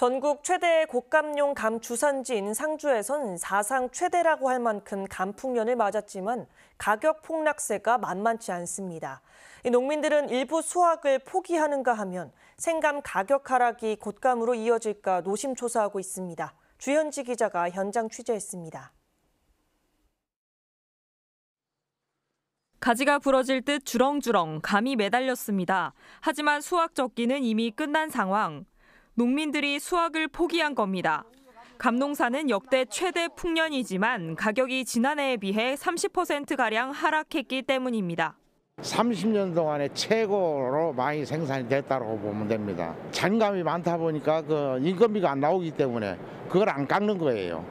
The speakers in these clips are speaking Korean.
전국 최대 곶감용감 주산지인 상주에선 사상 최대라고 할 만큼 감풍년을 맞았지만 가격 폭락세가 만만치 않습니다. 농민들은 일부 수확을 포기하는가 하면 생감 가격 하락이 곶감으로 이어질까 노심초사하고 있습니다. 주현지 기자가 현장 취재했습니다. 가지가 부러질 듯 주렁주렁 감이 매달렸습니다. 하지만 수확 적기는 이미 끝난 상황. 농민들이 수확을 포기한 겁니다. 감농사는 역대 최대 풍년이지만 가격이 지난해에 비해 30%가량 하락했기 때문입니다. 30년 동안에 최고로 많이 생산이 됐다고 보면 됩니다. 잔감이 많다 보니까 그 인건비가 안 나오기 때문에 그걸 안 깎는 거예요.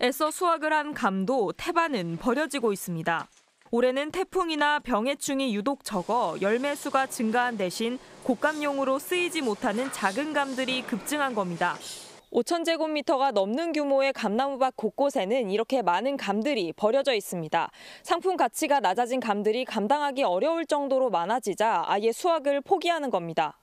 애써 수확을 한 감도 태반은 버려지고 있습니다. 올해는 태풍이나 병해충이 유독 적어 열매 수가 증가한 대신 곶감용으로 쓰이지 못하는 작은 감들이 급증한 겁니다. 5천제곱미터가 넘는 규모의 감나무밭 곳곳에는 이렇게 많은 감들이 버려져 있습니다. 상품 가치가 낮아진 감들이 감당하기 어려울 정도로 많아지자 아예 수확을 포기하는 겁니다.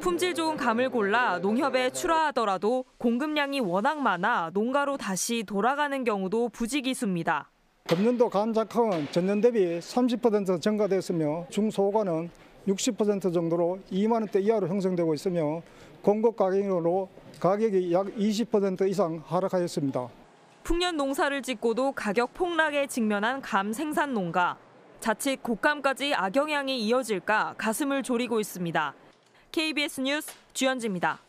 품질 좋은 감을 골라 농협에 출하하더라도 공급량이 워낙 많아 농가로 다시 돌아가는 경우도 부지기수입니다. 금년도 감작황은 전년 대비 30% 증가되었으며 중소가는60% 정도로 2만 원대 이하로 형성되고 있으며 공급 가격으로 가격이 약 20% 이상 하락하였습니다. 풍년 농사를 짓고도 가격 폭락에 직면한 감 생산 농가. 자칫 곶감까지 악영향이 이어질까 가슴을 졸이고 있습니다. KBS 뉴스 주현지입니다.